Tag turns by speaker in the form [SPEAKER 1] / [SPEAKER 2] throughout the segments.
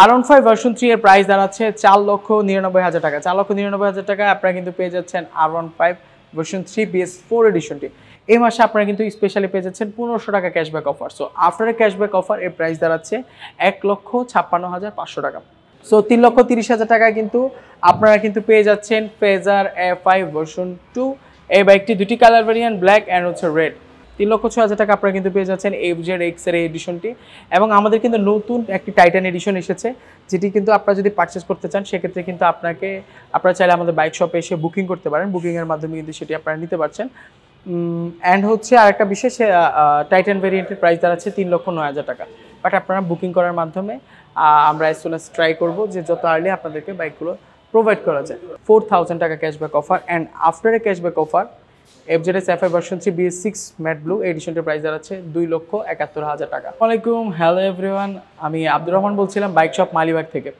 [SPEAKER 1] আরন five version three এর price দাঁড়াচ্ছে চার লক্ষ নিরানব্বই হাজার টাকা চার লক্ষ নিরানব্বই হাজার টাকা আপনারা কিন্তু পেয়ে যাচ্ছেন R one five version three BS four এডিশনটি এই মাসে আপনারা কিন্তু স্পেশালি পেয়ে যাচ্ছেন পনেরোশো টাকা cashback offer so after cashback offer এর প্রাইস দাঁড়াচ্ছে এক লক্ষ ছাপ্পান্ন হাজার পাঁচশো টাকা সো তিন লক্ষ তিরিশ হাজার টাকা কিন্তু আপনারা কিন্তু পেয়ে যাচ্ছেন ফেজার এ ফাইভ ভার্সন টু এই বাইকটি দুটি কালার ভেরিয়েন্ট ব্ল্যাক অ্যান্ড হচ্ছে রেড তিন লক্ষ ছয় হাজার টাকা আপনারা কিন্তু পেয়ে যাচ্ছেন এফ জেড এক্স এর এডিশনটি এবং আমাদের কিন্তু নতুন একটি টাইটান এডিশন এসেছে যেটি কিন্তু আপনারা যদি পারচেস করতে চান সেক্ষেত্রে কিন্তু আপনাকে আপনারা চাইলে আমাদের বাইক শপে এসে বুকিং করতে পারেন বুকিংয়ের মাধ্যমে কিন্তু সেটি আপনারা নিতে পারছেন অ্যান্ড হচ্ছে আর একটা বিশেষ টাইটান ভেরিয়েন্টের প্রাইস দাঁড়াচ্ছে তিন লক্ষ নয় হাজার টাকা বাট আপনারা বুকিং করার মাধ্যমে আমরা অ্যাজ ট্রাই করব যে যত আর্লি আপনাদেরকে বাইকগুলো প্রোভাইড করা যায় ফোর থাউজেন্ড টাকা cashback offer and after a cashback offer S F I version three BS six matte blue এডিশনটির প্রাইস দাঁড়াচ্ছে দুই লক্ষ একাত্তর হাজার টাকা ওয়ালাইকুম হ্যালো এভরিওয়ান আমি আব্দুর রহমান বলছিলাম বাইক শপ মালিবাগ থেকে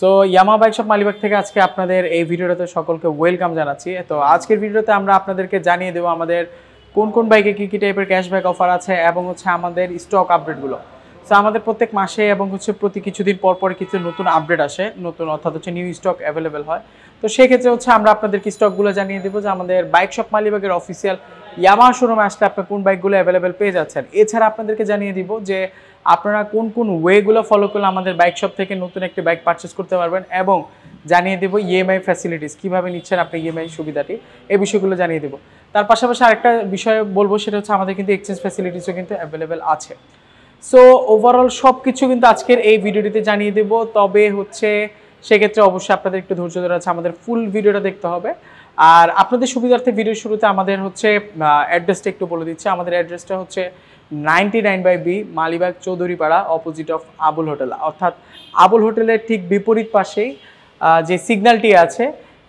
[SPEAKER 1] so Yamaha bike shop Malibagh থেকে আজকে আপনাদের এই ভিডিওটাতে সকলকে ওয়েলকাম জানাচ্ছি তো আজকের ভিডিওতে আমরা আপনাদেরকে জানিয়ে দেবো আমাদের কোন কোন বাইকে কী কী টাইপের ক্যাশব্যাক অফার আছে এবং হচ্ছে আমাদের স্টক আপডেটগুলো সো আমাদের প্রত্যেক মাসে এবং হচ্ছে প্রতি কিছুদিন পর পর কিছু নতুন আপডেট আসে নতুন অর্থাৎ হচ্ছে নিউ স্টক অ্যাভেলেবেল হয় তো সেক্ষেত্রে হচ্ছে আমরা আপনাদেরকে স্টকগুলো জানিয়ে দেবো যে আমাদের বাইক শপ মালিবাগের অফিসিয়াল ইয়ামা শোরুমে আসলে আপনার কোন বাইকগুলো অ্যাভেলেবেল পেয়ে যাচ্ছেন এছাড়া আপনাদেরকে জানিয়ে দিব যে আপনারা কোন কোন ওয়েগুলো ফলো করলে আমাদের বাইক শপ থেকে নতুন একটি বাইক পারচেস করতে পারবেন এবং জানিয়ে দেবো ইএমআই ফ্যাসিলিটিস কীভাবে নিচ্ছেন আপনি ইএমআই e সুবিধাটি এই বিষয়গুলো জানিয়ে দেবো তার পাশাপাশি আরেকটা বিষয় বলবো সেটা হচ্ছে আমাদের কিন্তু এক্সচেঞ্জ ফ্যাসিলিটিসও কিন্তু অ্যাভেলেবেল আছে সো ওভারঅল সব কিছু কিন্তু আজকের এই ভিডিওটিতে জানিয়ে দেবো তবে হচ্ছে সেক্ষেত্রে অবশ্যই আপনাদের একটু ধৈর্য ধরে আছে আমাদের ফুল ভিডিওটা দেখতে হবে আর আপনাদের সুবিধার্থে ভিডিও শুরুতে আমাদের হচ্ছে অ্যাড্রেসটা একটু বলে দিচ্ছে আমাদের অ্যাড্রেসটা হচ্ছে ninety nine by B Malibagh Chowdhurypara opposite of Abul hotel অর্থাৎ আবুল হোটেলের ঠিক বিপরীত পাশেই যে সিগন্যালটি আছে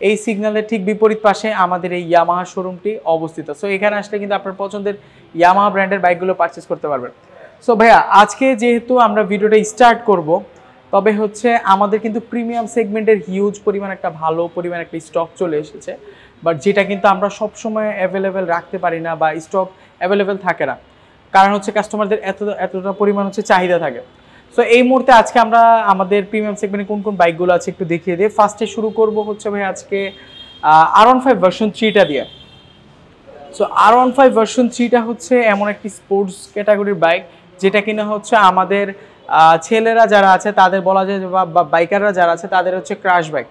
[SPEAKER 1] এই সিগন্যালের ঠিক বিপরীত পাশে আমাদের এই ইয়ামাহা শোরুমটি অবস্থিত সো এখানে আসলে কিন্তু আপনার পছন্দের ইয়ামাহা ব্র্যান্ডের বাইকগুলো পারচেস করতে পারবেন সো ভাইয়া আজকে যেহেতু আমরা ভিডিওটা স্টার্ট করব তবে হচ্ছে আমাদের কিন্তু প্রিমিয়াম সেগমেন্টের হিউজ পরিমাণ একটা ভালো পরিমাণ একটা স্টক চলে এসেছে বাট যেটা কিন্তু আমরা সবসময় অ্যাভেলেবেল রাখতে পারি না বা স্টক অ্যাভেলেবেল থাকে না কারণ হচ্ছে কাস্টমারদের এত এতটা পরিমাণ হচ্ছে চাহিদা থাকে সো এই মুহূর্তে আজকে আমরা আমাদের প্রিমিয়াম সেগমেন্টে কোন কোন বাইকগুলো আছে একটু দেখিয়ে দিয়ে ফার্স্টে শুরু করব হচ্ছে ভাই আজকে আর ওয়ান ফাইভ ভার্সন থ্রিটা দিয়ে so R one five version থ্রিটা হচ্ছে এমন একটি স্পোর্টস ক্যাটাগরির বাইক যেটা কিনা হচ্ছে আমাদের ছেলেরা যারা আছে তাদের বলা যায় বা বাইকাররা যারা আছে তাদের হচ্ছে ক্রাশ বাইক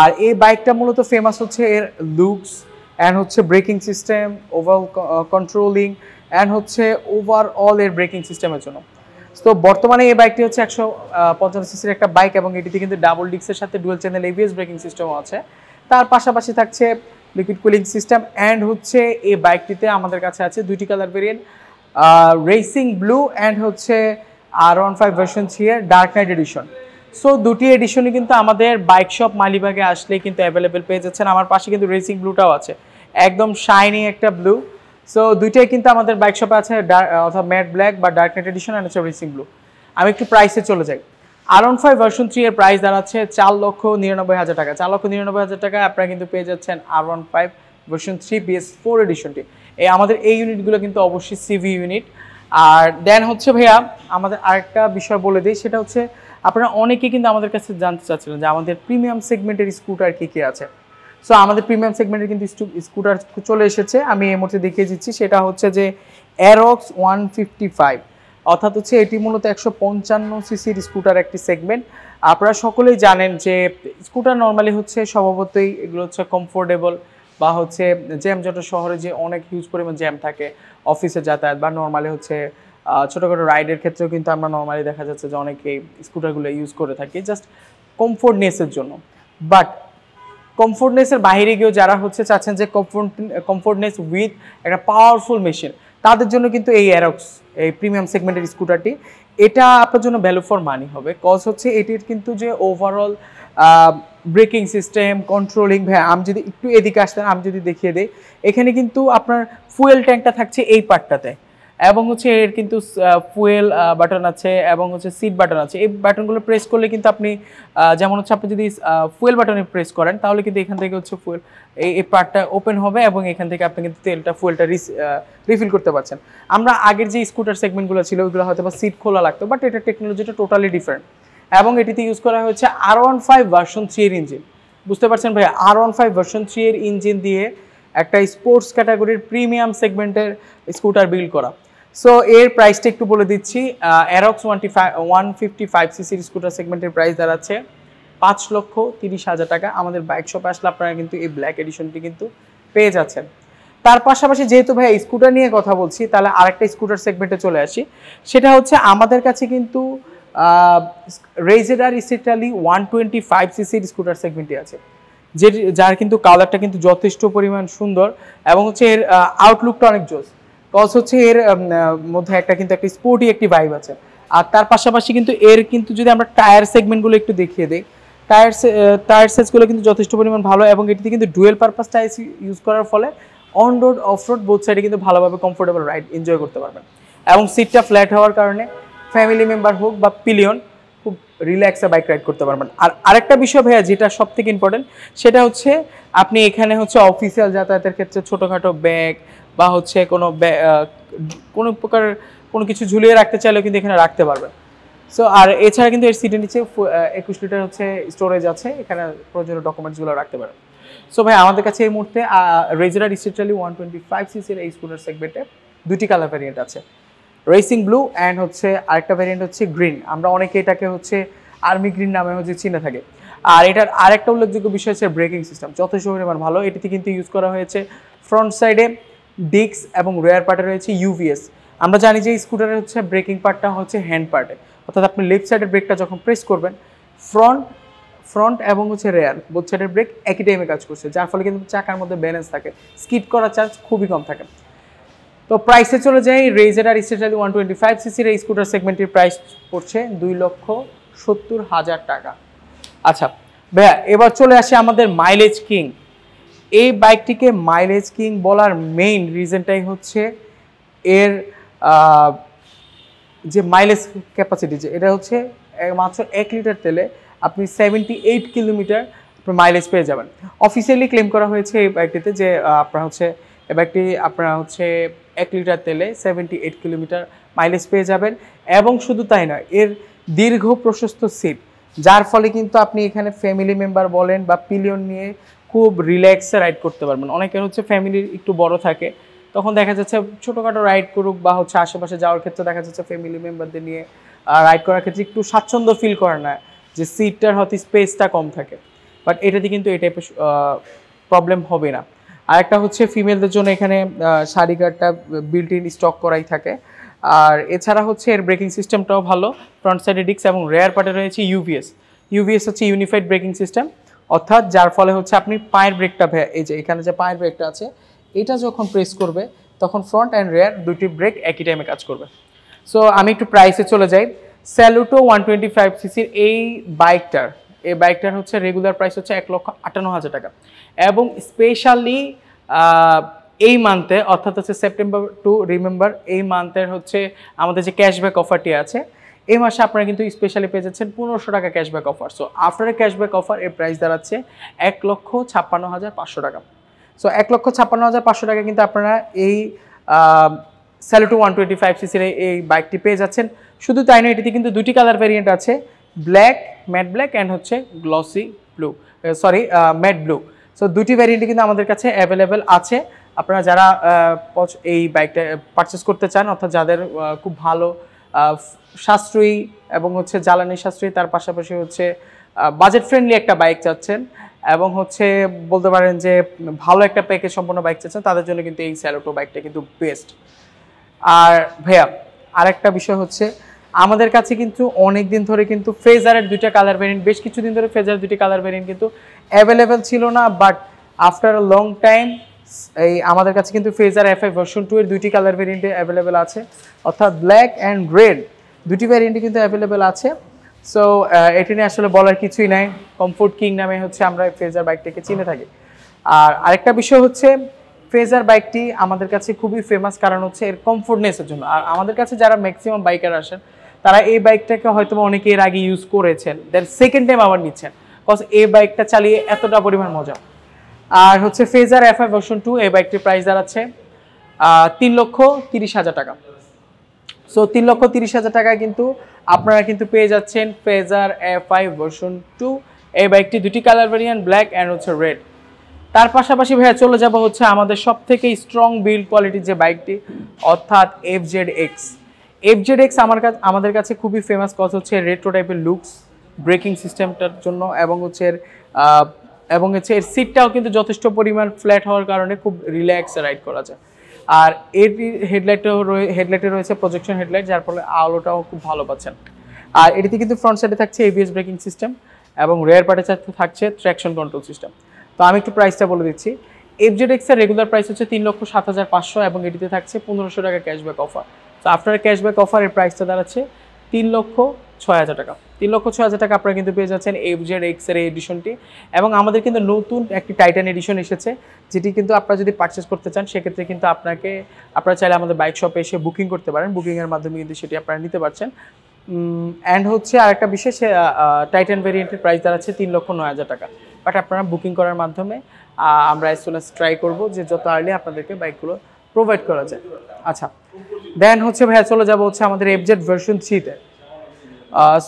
[SPEAKER 1] আর এই বাইকটা মূলত ফেমাস হচ্ছে এর লুকস অ্যান্ড হচ্ছে braking system overall controlling and হচ্ছে ওভারঅল এর ব্রেকিং সিস্টেমের জন্য তো বর্তমানে এই বাইকটি হচ্ছে একশো পঞ্চাশ সিসির একটা বাইক এবং এটিতে কিন্তু ডাবল ডিস্কের সাথে ডুয়েল চ্যানেল এভিএস ব্রেকিং সিস্টেমও আছে তার পাশাপাশি থাকছে লিকুইড কুলিং সিস্টেম অ্যান্ড হচ্ছে এই বাইকটিতে আমাদের কাছে আছে দুইটি colour variant racing blue and হচ্ছে R one five version three এর ডার্ক নাইট এডিশন সো দুটি এডিশনই কিন্তু আমাদের বাইক শপ মালিবাগে আসলে কিন্তু অ্যাভেলেবেল পেয়ে যাচ্ছেন আমার পাশে কিন্তু রেসিং ব্লুটাও আছে একদম শাইনি একটা ব্লু সো দুইটাই কিন্তু আমাদের বাইক শপে আছে অর্থাৎ ম্যাট ব্ল্যাক বা ডার্ক নাইট এডিশন অ্যান্ড হচ্ছে রেসিং ব্লু আমি একটু প্রাইসে চলে যাই R one five version three এর প্রাইস দাঁড়াচ্ছে চার লক্ষ নিরানব্বই হাজার টাকা চার লক্ষ নিরানব্বই হাজার টাকা আপনারা কিন্তু পেয়ে যাচ্ছেন R one five version three BS four এডিশনটি এই আমাদের এই ইউনিটগুলো কিন্তু অবশ্যই সিভি ইউনিট আর দেন হচ্ছে ভাইয়া আমাদের আরেকটা বিষয় বলে দিই সেটা হচ্ছে আপনারা অনেকেই কিন্তু আমাদের কাছে জানতে চাচ্ছিলেন যে আমাদের প্রিমিয়াম সেগমেন্টের স্কুটার কী কী আছে সো আমাদের প্রিমিয়াম সেগমেন্টের কিন্তু স্কুটার চলে এসেছে আমি এই মুহূর্তে দেখিয়ে দিচ্ছি সেটা হচ্ছে যে অ্যারক্স ওয়ান ফিফটি ফাইভ অর্থাৎ হচ্ছে এটি মূলত একশো পঞ্চান্ন সিসির স্কুটার একটি সেগমেন্ট আপনারা সকলেই জানেন যে স্কুটার নর্মালি হচ্ছে স্বভাবতই এগুলো হচ্ছে কমফোর্টেবল বা হচ্ছে জ্যাম জ্যামজট শহরে যে অনেক হিউজ পরিমাণ জ্যাম থাকে অফিসে যাতায়াত বা নর্মালি হচ্ছে ছোটোখাটো রাইডের ক্ষেত্রেও কিন্তু আমরা নর্মালি দেখা যাচ্ছে যে অনেকেই স্কুটারগুলো ইউজ করে থাকি জাস্ট কমফোর্টনেসের জন্য বাট কমফোর্টনেসের বাইরে গিয়েও যারা হচ্ছে চাচ্ছেন যে কমফোর্ট কমফোর্টনেস উইথ একটা পাওয়ারফুল মেশিন তাদের জন্য কিন্তু এই অ্যারক্স এই প্রিমিয়াম সেগমেন্টের স্কুটারটি এটা আপনার জন্য ভ্যালু ফর মানি হবে কজ হচ্ছে এটির কিন্তু যে ওভারঅল ব্রেকিং সিস্টেম কন্ট্রোলিং ভ্যা আমি যদি একটু এদিকে আসতেন আমি যদি দেখিয়ে দিই এখানে কিন্তু আপনার ফুয়েল ট্যাঙ্কটা থাকছে এই পার্টটাতে এবং হচ্ছে এর কিন্তু ফুয়েল বাটন আছে এবং হচ্ছে সিট বাটন আছে এই বাটনগুলো প্রেস করলে কিন্তু আপনি যেমন হচ্ছে আপনি যদি ফুয়েল বাটনে প্রেস করেন তাহলে কিন্তু এখান থেকে হচ্ছে ফুয়েল এই পার্টটা ওপেন হবে এবং এখান থেকে আপনি কিন্তু তেলটা ফুয়েলটা রিফিল করতে পারছেন আমরা আগের যে স্কুটার সেগমেন্টগুলো ছিল ওইগুলো হয়তো বা সিট খোলা লাগতো বাট এটা টেকনোলজিটা টোটালি ডিফারেন্ট এবং এটিতে ইউজ করা হয়েছে R one five version three এর ইঞ্জিন বুঝতে পারছেন ভাই R one five version three এর ইঞ্জিন দিয়ে একটা স্পোর্টস ক্যাটাগরির প্রিমিয়াম সেগমেন্টের স্কুটার বিল্ড করা সো এর প্রাইসটা একটু বলে দিচ্ছি অ্যারক্স ওয়ানটি ফাইভ ওয়ান ফিফটি ফাইভ সিসির স্কুটার সেগমেন্টের প্রাইস দাঁড়াচ্ছে পাঁচ লক্ষ তিরিশ হাজার টাকা আমাদের বাইক শপে আসলে আপনারা কিন্তু এই ব্ল্যাক এডিশনটি কিন্তু পেয়ে যাচ্ছেন তার পাশাপাশি যেহেতু ভাই স্কুটার নিয়ে কথা বলছি তাহলে আরেকটা স্কুটার সেগমেন্টে চলে আসি সেটা হচ্ছে আমাদের কাছে কিন্তু রেজেডার ইসিটালি ওয়ান টোয়েন্টি ফাইভ সিসির স্কুটার সেগমেন্টে আছে যে যার কিন্তু কালারটা কিন্তু যথেষ্ট পরিমাণ সুন্দর এবং হচ্ছে এর আউটলুকটা অনেক জোশ কজ হচ্ছে এর মধ্যে একটা কিন্তু একটা স্পোর্টি একটি ভাইব আছে আর তার পাশাপাশি কিন্তু এর কিন্তু যদি আমরা টায়ার সেগমেন্টগুলো একটু দেখিয়ে দিই টায়ার টায়ার সেজগুলো কিন্তু যথেষ্ট পরিমাণ ভালো এবং এটিতে কিন্তু ডুয়েল পারপাস টায়ার ইউজ করার ফলে on road off road both সাইডে কিন্তু ভালোভাবে কমফোর্টেবল রাইড এনজয় করতে পারবেন এবং সিটটা ফ্ল্যাট হওয়ার কারণে ফ্যামিলি মেম্বার হোক বা পিলিয়ন খুব রিল্যাক্সে বাইক রাইড করতে পারবেন আর আরেকটা বিষয় ভাইয়া যেটা সব থেকে ইম্পর্টেন্ট সেটা হচ্ছে আপনি এখানে হচ্ছে অফিসিয়াল যাতায়াতের ক্ষেত্রে ছোটোখাটো ব্যাগ বা হচ্ছে কোনো কোনো প্রকার কোনো কিছু ঝুলিয়ে রাখতে চাইলেও কিন্তু এখানে রাখতে পারবে সো আর এছাড়া কিন্তু এর সিটের নিচে একুশ লিটার হচ্ছে স্টোরেজ আছে এখানে প্রয়োজনীয় ডকুমেন্টসগুলো রাখতে পারবে সো ভাই আমাদের কাছে এই মুহূর্তে RayZR street rally one twenty five সিসির এই স্কুটার সেগমেন্টে দুটি কালার ভ্যারিয়েন্ট আছে রেসিং ব্লু অ্যান্ড হচ্ছে আরেকটা ভ্যারিয়েন্ট হচ্ছে গ্রিন আমরা অনেকে এটাকে হচ্ছে আর্মি গ্রিন নামে হচ্ছে চিনে থাকে আর এটার আরেকটা উল্লেখযোগ্য বিষয় হচ্ছে ব্রেকিং সিস্টেম যথেষ্ট পরিমাণ ভালো এটিতে কিন্তু ইউজ করা হয়েছে ফ্রন্ট সাইডে ডিক্স এবং রেয়ার পার্টে রয়েছে ইউভিএস আমরা জানি যে স্কুটারের হচ্ছে ব্রেকিং পার্টটা হচ্ছে হ্যান্ড পার্টে অর্থাৎ আপনি লেফট সাইডের ব্রেকটা যখন প্রেস করবেন ফ্রন্ট ফ্রন্ট এবং হচ্ছে রেয়ার বোথ সাইডের ব্রেক একই টাইমে কাজ করছে যার ফলে কিন্তু চাকার মধ্যে ব্যালেন্স থাকে স্কিড করার চার্জ খুবই কম থাকে তো প্রাইসে চলে যাই RayZR street rally one twenty five সিসির এই স্কুটার সেগমেন্টের প্রাইস পড়ছে দুই লক্ষ সত্তর হাজার টাকা আচ্ছা ভাইয়া এবার চলে আসে আমাদের মাইলেজ কিং এই বাইকটিকে মাইলেজ কিং বলার মেইন রিজনটাই হচ্ছে এর যে মাইলেজ ক্যাপাসিটি যে এটা হচ্ছে মাত্র এক লিটার তেলে আপনি সেভেন্টি এইট কিলোমিটার মাইলেজ পেয়ে যাবেন অফিসিয়ালি ক্লেম করা হয়েছে এই বাইকটিতে যে আপনার হচ্ছে এই বাইকটি আপনারা হচ্ছে এক লিটার তেলে সেভেন্টি এইট কিলোমিটার মাইলেজ পেয়ে যাবেন এবং শুধু তাই নয় এর দীর্ঘ প্রশস্ত সিট যার ফলে কিন্তু আপনি এখানে ফ্যামিলি মেম্বার বলেন বা পিলিয়ন নিয়ে খুব রিল্যাক্সে রাইড করতে পারবেন অনেকের হচ্ছে ফ্যামিলি একটু বড় থাকে তখন দেখা যাচ্ছে ছোটোখাটো রাইড করুক বা হচ্ছে আশেপাশে যাওয়ার ক্ষেত্রে দেখা যাচ্ছে ফ্যামিলি মেম্বারদের নিয়ে রাইড করার ক্ষেত্রে একটু স্বাচ্ছন্দ্য ফিল করে না যে সিটটার হয়তো স্পেসটা কম থাকে বাট এটাতে কিন্তু এই টাইপের প্রবলেম হবে না আর একটা হচ্ছে ফিমেলদের জন্য এখানে শাড়ি গার্ডটা বিল্ট ইন স্টক করাই থাকে আর এছাড়া হচ্ছে এর ব্রেকিং সিস্টেমটাও ভালো ফ্রন্ট সাইডে ডিস্ক এবং রেয়ার পার্টে রয়েছে ইউভিএস ইউভিএস হচ্ছে ইউনিফাইড ব্রেকিং সিস্টেম অর্থাৎ যার ফলে হচ্ছে আপনি পায়ের ব্রেকটা এই যে এখানে যে পায়ের ব্রেকটা আছে এটা যখন প্রেস করবে তখন ফ্রন্ট অ্যান্ড রেয়ার দুটি ব্রেক একই টাইমে কাজ করবে সো আমি একটু প্রাইসে চলে যাই স্যালুটো ওয়ান টোয়েন্টি ফাইভ সিসির এই বাইকটার এই বাইকটার হচ্ছে রেগুলার প্রাইস হচ্ছে এক লক্ষ আটান্ন হাজার টাকা এবং স্পেশালি এই মান্থে অর্থাৎ হচ্ছে সেপ্টেম্বর টু রিমেম্বার এই মান্থের হচ্ছে আমাদের যে ক্যাশব্যাক অফারটি আছে এই মাসে আপনারা কিন্তু স্পেশালি পেয়ে যাচ্ছেন পনেরোশো টাকা cashback offer so after cashback offer এর প্রাইস দাঁড়াচ্ছে এক লক্ষ ছাপ্পান্ন হাজার পাঁচশো টাকা সো এক লক্ষ ছাপ্পান্ন হাজার পাঁচশো টাকা কিন্তু আপনারা এই টু ওয়ান টোয়েন্টি ফাইভ সিসির এই বাইকটি পেয়ে যাচ্ছেন শুধু তাই নয় এটিতে কিন্তু দুটি কালার ভ্যারিয়েন্ট আছে ব্ল্যাক ম্যাট ব্ল্যাক অ্যান্ড হচ্ছে glossy blue sorry matte blue so দুটি ভ্যারিয়েন্টই কিন্তু আমাদের কাছে অ্যাভেলেবেল আছে আপনারা যারা এই বাইকটা পারচেস করতে চান অর্থাৎ যাদের খুব ভালো সাশ্রয়ী এবং হচ্ছে জ্বালানি সাশ্রয়ী তার পাশাপাশি হচ্ছে বাজেট ফ্রেন্ডলি একটা বাইক চাচ্ছেন এবং হচ্ছে বলতে পারেন যে ভালো একটা প্যাকেজ সম্পন্ন বাইক চাচ্ছেন তাদের জন্য কিন্তু এই স্যালোটো বাইকটা কিন্তু বেস্ট আর ভাইয়া আরেকটা বিষয় হচ্ছে আমাদের কাছে কিন্তু অনেক দিন ধরে কিন্তু ফেজারের দুইটা কালার ভ্যারিয়েন্ট বেশ কিছুদিন ধরে ফেজার দুটি কালার ভ্যারিয়েন্ট কিন্তু অ্যাভেলেবেল ছিল না বাট আফটার লং টাইম এই আমাদের কাছে কিন্তু ফেজার এফ ভার্সন টু এর দুইটি কালার ভ্যারিয়েন্টে অ্যাভেলেবেল আছে অর্থাৎ ব্ল্যাক অ্যান্ড রেড দুটি ভ্যারিয়েন্টে কিন্তু অ্যাভেলেবেল আছে সো এটি নিয়ে আসলে বলার কিছুই নাই কমফোর্ট কিং নামে হচ্ছে আমরা ফেজার বাইকটাকে চিনে থাকি আর আরেকটা বিষয় হচ্ছে ফেজার বাইকটি আমাদের কাছে খুবই ফেমাস কারণ হচ্ছে এর কমফোর্টনেসের জন্য আর আমাদের কাছে যারা ম্যাক্সিমাম বাইকার আসেন তারা এই বাইকটাকে হয়তো অনেকে এর আগে ইউজ করেছেন দেন সেকেন্ড টাইম আবার নিচ্ছেন কজ এই বাইকটা চালিয়ে এতটা পরিমাণ মজা আর হচ্ছে Fazer F I version two এই বাইকটির প্রাইস দাঁড়াচ্ছে তিন লক্ষ তিরিশ হাজার টাকা সো তিন লক্ষ তিরিশ হাজার টাকায় কিন্তু আপনারা কিন্তু পেয়ে যাচ্ছেন Fazer F I version two এই বাইকটি দুটি কালার ভেরিয়েন্ট ব্ল্যাক অ্যান্ড হচ্ছে রেড তার পাশাপাশি ভাইয়া চলে যাব হচ্ছে আমাদের সব থেকে স্ট্রং বিল্ড কোয়ালিটির যে বাইকটি অর্থাৎ F Z X F Z X আমার কাছে আমাদের কাছে খুবই ফেমাস কজ হচ্ছে রেট্রো টাইপের লুকস ব্রেকিং সিস্টেমটার জন্য এবং হচ্ছে এবং হচ্ছে এর সিটটাও কিন্তু যথেষ্ট পরিমাণ ফ্ল্যাট হওয়ার কারণে খুব রিল্যাক্সে রাইড করা যায় আর এর হেডলাইটটাও হেডলাইটে রয়েছে প্রজেকশন হেডলাইট যার ফলে আলোটাও খুব ভালো পাচ্ছেন আর এটিতে কিন্তু ফ্রন্ট সাইডে থাকছে এবিএস ব্রেকিং সিস্টেম এবং রেয়ার পার্টে থাকছে ট্র্যাকশন কন্ট্রোল সিস্টেম তো আমি একটু প্রাইসটা বলে দিচ্ছি এফজেড এক্সের রেগুলার প্রাইস হচ্ছে তিন লক্ষ সাত হাজার পাঁচশো এবং এটিতে থাকছে পনেরোশো টাকা ক্যাশব্যাক অফার তো আপনার ক্যাশব্যাক অফারের প্রাইসটা দাঁড়াচ্ছে তিন লক্ষ ছয় হাজার টাকা তিন লক্ষ ছয় হাজার টাকা আপনারা কিন্তু পেয়ে যাচ্ছেন এফজেড এক্স এর এডিশনটি এবং আমাদের কিন্তু নতুন একটি টাইটান এডিশন এসেছে যেটি কিন্তু আপনারা যদি পারচেস করতে চান সেক্ষেত্রে কিন্তু আপনাকে আপনারা চাইলে আমাদের বাইক শপে এসে বুকিং করতে পারেন বুকিংয়ের মাধ্যমে কিন্তু সেটি আপনারা নিতে পারছেন অ্যান্ড হচ্ছে আর একটা বিশেষ টাইটান ভেরিয়েন্টের প্রাইস দাঁড়াচ্ছে তিন লক্ষ নয় হাজার টাকা বাট আপনারা বুকিং করার মাধ্যমে আমরা এস ট্রাই করবো যে যত আর্লি আপনাদেরকে বাইকগুলো প্রোভাইড করা যায় আচ্ছা দেন হচ্ছে ভাইয়া চলে যাবো হচ্ছে আমাদের এফজেড ভার্সন থ্রিতে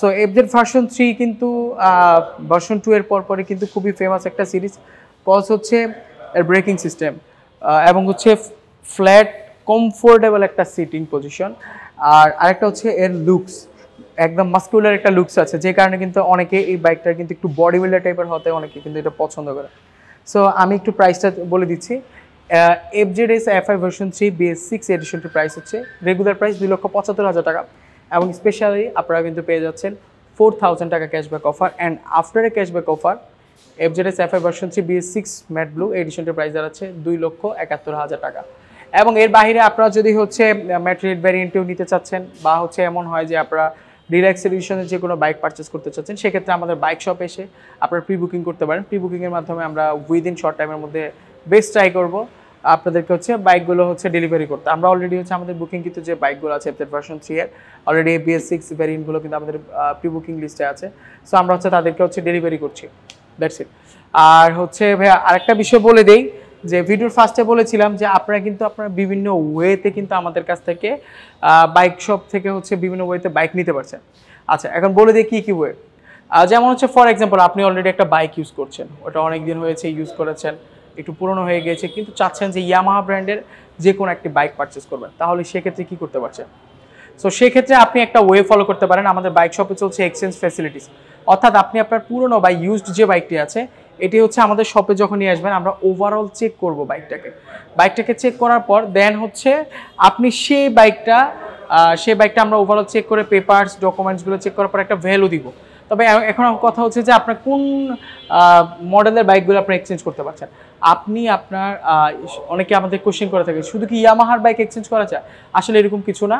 [SPEAKER 1] সো এফদের ভার্সন থ্রি কিন্তু ভার্সন টু এর পরপরে কিন্তু খুবই ফেমাস একটা সিরিজ পজ হচ্ছে এর ব্রেকিং সিস্টেম এবং হচ্ছে ফ্ল্যাট কমফোর্টেবল একটা সিটিং পজিশন আর আরেকটা হচ্ছে এর লুকস একদম মাস্কুলার একটা লুকস আছে যে কারণে কিন্তু অনেকে এই বাইকটার কিন্তু একটু বডি বিল্ডার টাইপের হতে অনেকে কিন্তু এটা পছন্দ করে সো আমি একটু প্রাইসটা বলে দিচ্ছি F Z S F I version three BS six এডিশনটির প্রাইস হচ্ছে রেগুলার প্রাইস দুই লক্ষ পঁচাত্তর হাজার টাকা এবং স্পেশালি আপনারা কিন্তু পেয়ে যাচ্ছেন ফোর থাউজেন্ড টাকা cashback offer and after a cashback offer FZS FI version three BS six matte blue এডিশনটির প্রাইস দাঁড়াচ্ছে দুই লক্ষ একাত্তর হাজার টাকা এবং এর বাইরে আপনারা যদি হচ্ছে ম্যাট্রিড ভ্যারিয়েন্টেও নিতে চাচ্ছেন বা হচ্ছে এমন হয় যে আপনারা রিল্যাক্স এডিশনের যে কোনো বাইক পারচেস করতে চাচ্ছেন সেক্ষেত্রে আমাদের বাইক শপ এসে আপনারা প্রি বুকিং করতে পারেন প্রি বুকিংয়ের মাধ্যমে আমরা উইদিন শর্ট টাইমের মধ্যে বেস্ট ট্রাই করবো আপনাদেরকে হচ্ছে বাইকগুলো হচ্ছে ডেলিভারি করতে আমরা অলরেডি হচ্ছে আমাদের বুকিং কিন্তু যে বাইকগুলো আছে এফ ভার্সন থ্রি এর অলরেডি বিএস সিক্স ভ্যারিয়েন্টগুলো কিন্তু আমাদের প্রি বুকিং লিস্টে আছে সো আমরা হচ্ছে তাদেরকে হচ্ছে ডেলিভারি করছি দ্যাটস ইট আর হচ্ছে ভাইয়া আরেকটা বিষয় বলে দেই যে ভিডিওর ফার্স্টে বলেছিলাম যে আপনারা কিন্তু আপনারা বিভিন্ন ওয়েতে কিন্তু আমাদের কাছ থেকে বাইক শপ থেকে হচ্ছে বিভিন্ন ওয়েতে বাইক নিতে পারছেন আচ্ছা এখন বলে দিই কী কী ওয়ে যেমন হচ্ছে ফর এক্সাম্পল আপনি অলরেডি একটা বাইক ইউজ করছেন ওটা অনেক দিন হয়েছে ইউজ করেছেন একটু পুরনো হয়ে গিয়েছে কিন্তু চাচ্ছেন যে ইয়ামাহা ব্র্যান্ডের যে কোনো একটি বাইক পারচেস করবেন তাহলে সেক্ষেত্রে কী করতে পারছেন সো সেক্ষেত্রে আপনি একটা ওয়ে ফলো করতে পারেন আমাদের বাইক শপে চলছে এক্সচেঞ্জ ফ্যাসিলিটিস অর্থাৎ আপনি আপনার পুরনো বা ইউজড যে বাইকটি আছে এটি হচ্ছে আমাদের শপে যখন নিয়ে আসবেন আমরা ওভারঅল চেক করব বাইকটাকে বাইকটাকে চেক করার পর দেন হচ্ছে আপনি সেই বাইকটা সেই বাইকটা আমরা ওভারঅল চেক করে পেপার্স ডকুমেন্টসগুলো চেক করার পর একটা ভ্যালু দিব তবে এখন কথা হচ্ছে যে আপনার কোন মডেলের বাইকগুলো আপনি এক্সচেঞ্জ করতে পারছেন আপনি আপনার অনেকে আমাদের কোশ্চেন করে থাকে শুধু কি ইয়ামাহার বাইক এক্সচেঞ্জ করা যায় আসলে এরকম কিছু না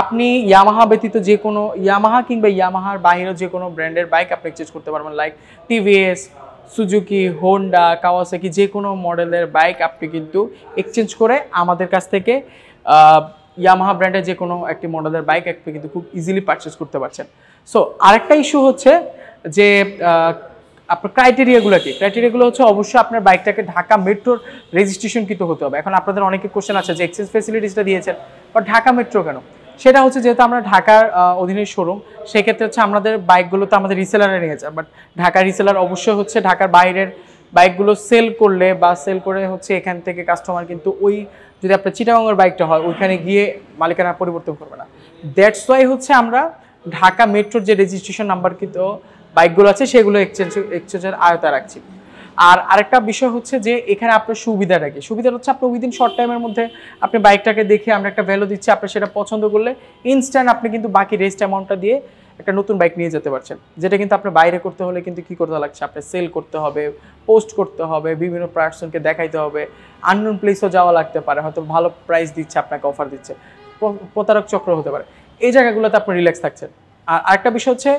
[SPEAKER 1] আপনি ইয়ামাহা ব্যতীত যে কোনো ইয়ামাহা কিংবা ইয়ামাহার বাহিরে যে কোনো ব্র্যান্ডের বাইক আপনি এক্সচেঞ্জ করতে পারবেন like TVS Suzuki Honda Kawasaki যে কোনো মডেলের বাইক আপনি কিন্তু এক্সচেঞ্জ করে আমাদের কাছ থেকে ইয়ামাহা ব্র্যান্ডের যে কোনো একটি মডেলের বাইক আপনি কিন্তু খুব ইজিলি পারচেস করতে পারছেন সো আরেকটা ইস্যু হচ্ছে যে আপনার ক্রাইটেরিয়াগুলো কি ক্রাইটেরিয়াগুলো হচ্ছে অবশ্যই আপনার বাইকটাকে ঢাকা মেট্রোর রেজিস্ট্রেশন কিন্তু হতে হবে এখন আপনাদের অনেকে কোশ্চেন আছে যে এক্সেস ফেসিলিটিসটা দিয়েছেন বাট ঢাকা মেট্রো কেন সেটা হচ্ছে যেহেতু আমরা ঢাকার অধীনে শোরুম সেক্ষেত্রে হচ্ছে আমাদের বাইকগুলো তো আমাদের রিসেলারে নিয়ে যায় বাট ঢাকার রিসেলার অবশ্যই হচ্ছে ঢাকার বাইরের বাইকগুলো সেল করলে বা সেল করে হচ্ছে এখান থেকে কাস্টমার কিন্তু ওই যদি আপনার চিটাগঙ্গের বাইকটা হয় ওইখানে গিয়ে মালিকানা পরিবর্তন করবে না দ্যাটস ওয়াই হচ্ছে আমরা ঢাকা মেট্রোর যে রেজিস্ট্রেশন নাম্বারকৃত বাইকগুলো আছে সেগুলো এক্সচেঞ্জ এক্সচেঞ্জের আয়তা রাখছি আর আরেকটা বিষয় হচ্ছে যে এখানে আপনার সুবিধাটা কি সুবিধা হচ্ছে আপনি উইদিন শর্ট টাইমের মধ্যে আপনি বাইকটাকে দেখে আমরা একটা ভ্যালু দিচ্ছি আপনি সেটা পছন্দ করলে ইনস্ট্যান্ট আপনি কিন্তু বাকি রেস্ট অ্যামাউন্টটা দিয়ে একটা নতুন বাইক নিয়ে যেতে পারছেন যেটা কিন্তু আপনি বাইরে করতে হলে কিন্তু কী করতে লাগছে আপনার সেল করতে হবে পোস্ট করতে হবে বিভিন্ন পার্সনকে দেখাইতে হবে আননোন প্লেসও যাওয়া লাগতে পারে হয়তো ভালো প্রাইস দিচ্ছে আপনাকে অফার দিচ্ছে প্রতারক চক্র হতে পারে এই জায়গাগুলোতে আপনি রিল্যাক্স থাকছেন আর আরেকটা বিষয় হচ্ছে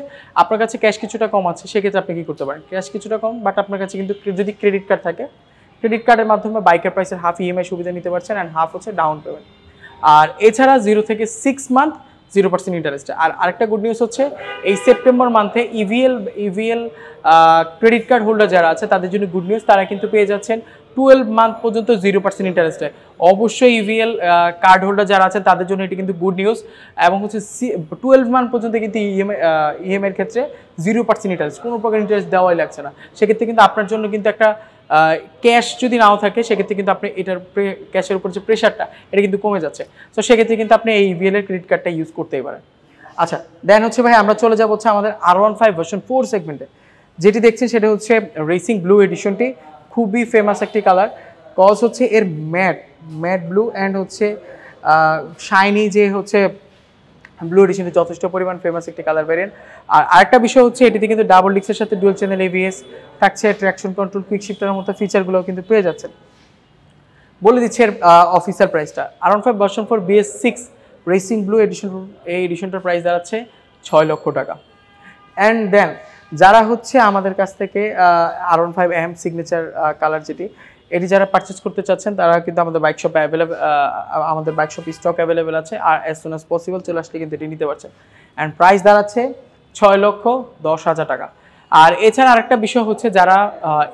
[SPEAKER 1] আপনার কাছে ক্যাশ কিছুটা কম আছে সেক্ষেত্রে আপনি কী করতে পারেন ক্যাশ কিছুটা কম বাট আপনার কাছে কিন্তু যদি ক্রেডিট কার্ড থাকে ক্রেডিট কার্ডের মাধ্যমে বাইকের প্রাইসের হাফ ইএমআই সুবিধা নিতে পারছেন অ্যান্ড হাফ হচ্ছে ডাউন পেমেন্ট আর এছাড়া জিরো থেকে সিক্স মান্থ জিরো পার্সেন্ট ইন্টারেস্টে আর আরেকটা গুড নিউজ হচ্ছে এই সেপ্টেম্বর মান্থে EBL EBL credit card holder যারা আছে তাদের জন্য গুড নিউজ তারা কিন্তু পেয়ে যাচ্ছেন টুয়েলভ মান্থ পর্যন্ত জিরো পার্সেন্ট ইন্টারেস্টে অবশ্যই ইভিএল কার্ড হোল্ডার যারা আছেন তাদের জন্য এটি কিন্তু গুড নিউজ এবং হচ্ছে টুয়েলভ মান্থ পর্যন্ত কিন্তু ইএমআই e e ইএমআইয়ের ক্ষেত্রে জিরো পার্সেন্ট ইন্টারেস্ট কোনো প্রকার ইন্টারেস্ট দেওয়াই লাগছে না সেক্ষেত্রে কিন্তু আপনার জন্য কিন্তু একটা ক্যাশ যদি নাও থাকে সেক্ষেত্রে কিন্তু আপনি এটার ক্যাশের উপর যে প্রেশারটা এটা কিন্তু কমে যাচ্ছে তো সেক্ষেত্রে কিন্তু আপনি এই ইভিএল এর ক্রেডিট কার্ডটা ইউজ করতেই পারেন আচ্ছা দেন হচ্ছে ভাই আমরা চলে যাবো হচ্ছে আমাদের R one five version four সেগমেন্টে যেটি দেখছেন সেটা হচ্ছে রেসিং ব্লু এডিশনটি খুবই ফেমাস একটি কালার কজ হচ্ছে এর ম্যাট ম্যাট ব্লু অ্যান্ড হচ্ছে শাইনি যে হচ্ছে ব্লু এডিশনে যথেষ্ট পরিমাণ ফেমাস একটি কালার ভ্যারিয়েন্ট আর আরেকটা বিষয় হচ্ছে এটিতে কিন্তু ডাবল ডিক্সের সাথে ডুয়েল চ্যানেল এভিএস থাকছে ট্র্যাকশন কন্ট্রোল কুইক শিফটারের মতো ফিচারগুলো কিন্তু পেয়ে যাচ্ছেন বলে দিচ্ছে এর অফিসার প্রাইসটা R one five version four BS six racing blue edition এই এডিশনটার প্রাইস দাঁড়াচ্ছে ছয় লক্ষ টাকা অ্যান্ড দেন যারা হচ্ছে আমাদের কাছ থেকে R one five M signature colour যেটি এটি যারা পারচেস করতে চাচ্ছেন তারা কিন্তু আমাদের বাইক শপে অ্যাভেলেবেল আমাদের বাইক শপ স্টক অ্যাভেলেবেল আছে আর অ্যাজ সুন অ্যাজ পসিবল চলে আসলে কিন্তু এটি নিতে পারছেন অ্যান্ড প্রাইস দাঁড়াচ্ছে ছয় লক্ষ দশ হাজার টাকা আর এছাড়া আরেকটা বিষয় হচ্ছে যারা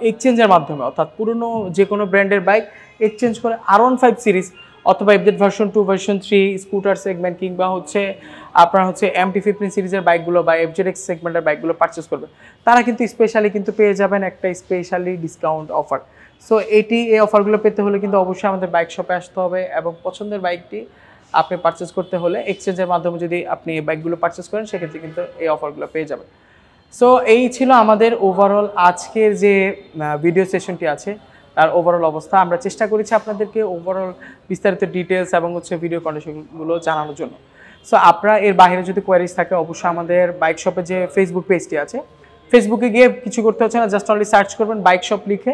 [SPEAKER 1] এক্সচেঞ্জের মাধ্যমে অর্থাৎ পুরনো যে কোনো ব্র্যান্ডের বাইক এক্সচেঞ্জ করে আর ওয়ান ফাইভ সিরিজ অথবা FZ version two version three scooter segment কিংবা হচ্ছে আপনার হচ্ছে এম টি ফিফটিন সিরিজের বাইকগুলো বা এফজেড এক্স সেগমেন্টের বাইকগুলো পারচেস করবে তারা কিন্তু স্পেশালি কিন্তু পেয়ে যাবেন একটা স্পেশালি ডিসকাউন্ট অফার সো এটি এই অফারগুলো পেতে হলে কিন্তু অবশ্যই আমাদের বাইক শপে আসতে হবে এবং পছন্দের বাইকটি আপনি পারচেস করতে হলে এক্সচেঞ্জের মাধ্যমে যদি আপনি এই বাইকগুলো পারচেস করেন সেক্ষেত্রে কিন্তু এই অফারগুলো পেয়ে যাবেন সো এই ছিল আমাদের ওভারঅল আজকের যে ভিডিও সেশনটি আছে তার ওভারঅল অবস্থা আমরা চেষ্টা করেছি আপনাদেরকে ওভারঅল বিস্তারিত ডিটেলস এবং হচ্ছে ভিডিও কন্ডিশনগুলো জানানোর জন্য সো আপনারা এর বাইরে যদি কোয়ারিজ থাকে অবশ্যই আমাদের বাইক শপে যে ফেসবুক পেজটি আছে ফেসবুকে গিয়ে কিছু করতে হচ্ছে না জাস্ট অনলি সার্চ করবেন বাইক শপ লিখে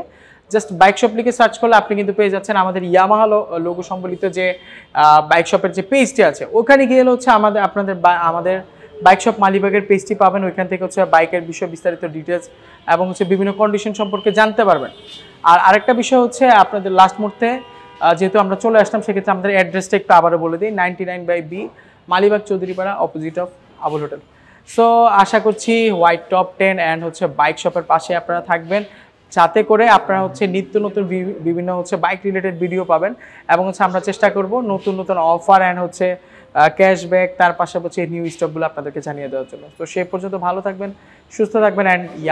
[SPEAKER 1] জাস্ট বাইক শপ লিখে সার্চ করলে আপনি কিন্তু পেয়ে যাচ্ছেন আমাদের ইয়ামাহা লোগো সম্বলিত যে বাইক শপের যে পেজটি আছে ওখানে গিয়ে হচ্ছে আমাদের আপনাদের আমাদের বাইক শপ মালিবাগের পেজটি পাবেন ওইখান থেকে হচ্ছে বাইকের বিষয়ে বিস্তারিত ডিটেলস এবং হচ্ছে বিভিন্ন কন্ডিশন সম্পর্কে জানতে পারবেন আর আরেকটা বিষয় হচ্ছে আপনাদের লাস্ট মুহূর্তে যেহেতু আমরা চলে আসলাম সেক্ষেত্রে আমাদের অ্যাড্রেসটা একটু আবারও বলে দিই ninety nine by B Malibagh Chowdhurypara opposite of Abul hotel so আশা করছি হোয়াইট টপ টেন অ্যান্ড হচ্ছে বাইক শপের পাশে আপনারা থাকবেন যাতে করে আপনারা হচ্ছে নিত্য নতুন বিভিন্ন হচ্ছে বাইক রিলেটেড ভিডিও পাবেন এবং হচ্ছে আমরা চেষ্টা করব নতুন নতুন অফার অ্যান্ড হচ্ছে ক্যাশব্যাক তার পাশাপাশি নিউ স্টকগুলো আপনাদেরকে জানিয়ে দেওয়ার জন্য তো সেই পর্যন্ত ভালো থাকবেন সুস্থ থাকবেন অ্যান্ড